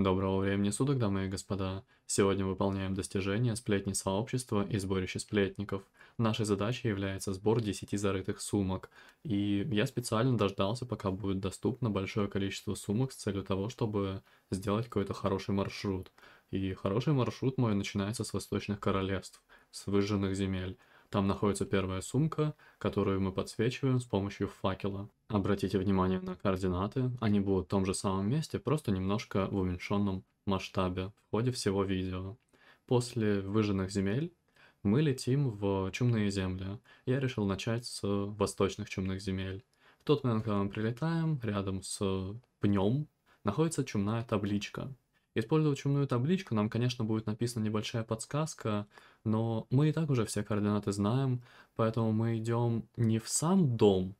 Доброго времени суток, дамы и господа. Сегодня выполняем достижение сплетни сообщества и сборище сплетников. Нашей задачей является сбор 10 зарытых сумок. И я специально дождался, пока будет доступно большое количество сумок с целью того, чтобы сделать какой-то хороший маршрут. И хороший маршрут мой начинается с восточных королевств, с выжженных земель. Там находится первая сумка, которую мы подсвечиваем с помощью факела. Обратите внимание на координаты, они будут в том же самом месте, просто немножко в уменьшенном масштабе в ходе всего видео. После выжженных земель мы летим в чумные земли. Я решил начать с восточных чумных земель. В тот момент, когда мы прилетаем, рядом с пнем находится чумная табличка, Использовать умную табличку нам, конечно, будет написана небольшая подсказка, но мы и так уже все координаты знаем, поэтому мы идем не в сам дом,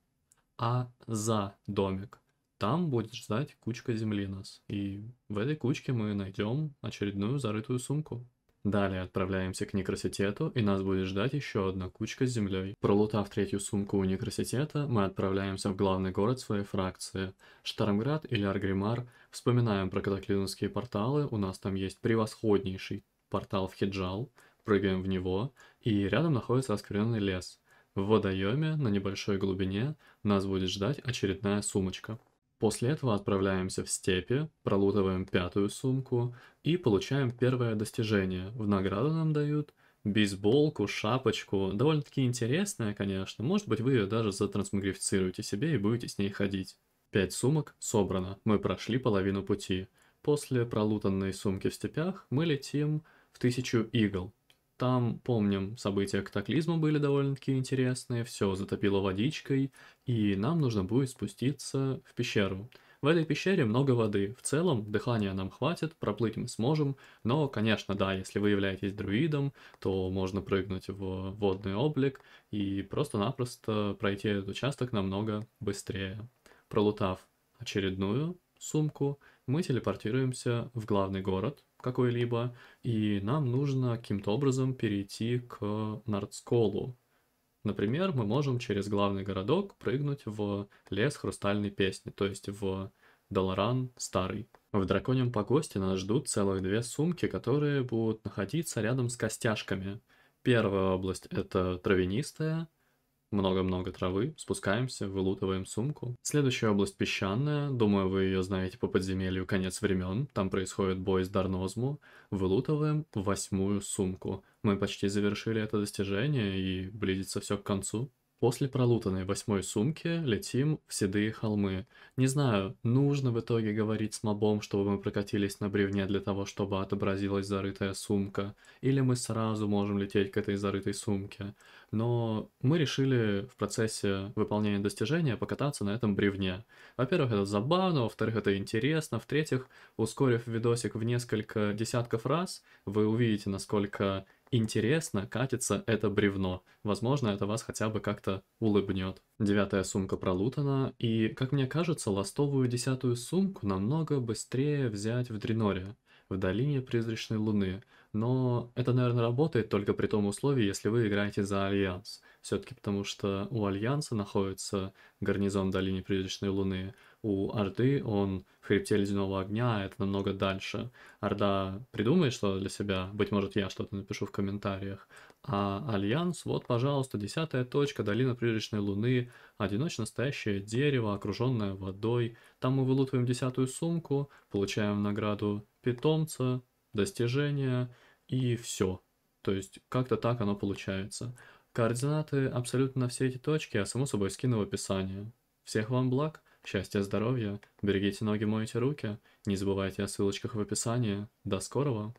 а за домик. Там будет ждать кучка земли нас, и в этой кучке мы найдем очередную зарытую сумку. Далее отправляемся к некроситету, и нас будет ждать еще одна кучка с землей. Пролутав третью сумку у некроситета, мы отправляемся в главный город своей фракции. Штармград или Аргримар. Вспоминаем про катаклизмские порталы, у нас там есть превосходнейший портал в Хиджал. Прыгаем в него, и рядом находится оскверненный лес. В водоеме на небольшой глубине нас будет ждать очередная сумочка. После этого отправляемся в степи, пролутываем пятую сумку и получаем первое достижение. В награду нам дают бейсболку, шапочку. Довольно-таки интересная, конечно. Может быть, вы ее даже затрансмогрифицируете себе и будете с ней ходить. Пять сумок собрано. Мы прошли половину пути. После пролутанной сумки в степях мы летим в тысячу игл. Там, помним, события катаклизма были довольно-таки интересные, все затопило водичкой, и нам нужно будет спуститься в пещеру. В этой пещере много воды, в целом дыхания нам хватит, проплыть мы сможем, но, конечно, да, если вы являетесь друидом, то можно прыгнуть в водный облик и просто-напросто пройти этот участок намного быстрее. Пролутав очередную сумку, мы телепортируемся в главный город – какой-либо, и нам нужно каким-то образом перейти к Нардсколу. Например, мы можем через главный городок прыгнуть в лес хрустальной песни, то есть в Долоран старый. В драконьем погосте нас ждут целых две сумки, которые будут находиться рядом с костяшками. Первая область это травянистая, много-много травы, спускаемся, вылутываем сумку. Следующая область песчаная, думаю, вы ее знаете по подземелью «Конец времен», там происходит бой с Дарнозму. Вылутываем восьмую сумку. Мы почти завершили это достижение и близится все к концу. После пролутанной восьмой сумки летим в седые холмы. Не знаю, нужно в итоге говорить с мобом, чтобы мы прокатились на бревне для того, чтобы отобразилась зарытая сумка, или мы сразу можем лететь к этой зарытой сумке. Но мы решили в процессе выполнения достижения покататься на этом бревне. Во-первых, это забавно, во-вторых, это интересно, в-третьих, ускорив видосик в несколько десятков раз, вы увидите, насколько интересно катится это бревно. Возможно, это вас хотя бы как-то улыбнет. Девятая сумка пролутана, и, как мне кажется, ластовую десятую сумку намного быстрее взять в Дреноре в долине призрачной луны. Но это, наверное, работает только при том условии, если вы играете за Альянс. Все-таки потому что у Альянса находится гарнизон в долине призрачной луны, у Орды он в хребте ледяного огня, а это намного дальше. Орда придумает что для себя, быть может я что-то напишу в комментариях. А Альянс, вот, пожалуйста, десятая точка, долина призрачной луны, одиночно стоящее дерево, окруженное водой. Там мы вылутываем десятую сумку, получаем награду питомца, достижения и все. То есть как-то так оно получается. Координаты абсолютно на все эти точки я а само собой скину в описании. Всех вам благ, счастья, здоровья, берегите ноги, мойте руки, не забывайте о ссылочках в описании. До скорого!